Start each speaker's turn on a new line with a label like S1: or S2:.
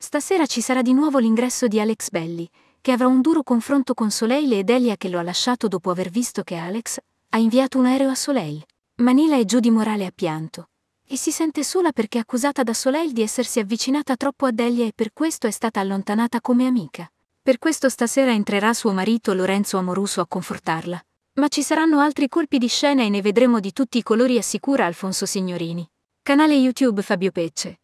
S1: Stasera ci sarà di nuovo l'ingresso di Alex Belli, che avrà un duro confronto con Soleil e Delia che lo ha lasciato dopo aver visto che Alex ha inviato un aereo a Soleil. Manila è giù di morale a pianto e si sente sola perché è accusata da Soleil di essersi avvicinata troppo a Delia e per questo è stata allontanata come amica. Per questo stasera entrerà suo marito Lorenzo Amoruso a confortarla. Ma ci saranno altri colpi di scena e ne vedremo di tutti i colori assicura Alfonso Signorini. Canale YouTube Fabio Pecce.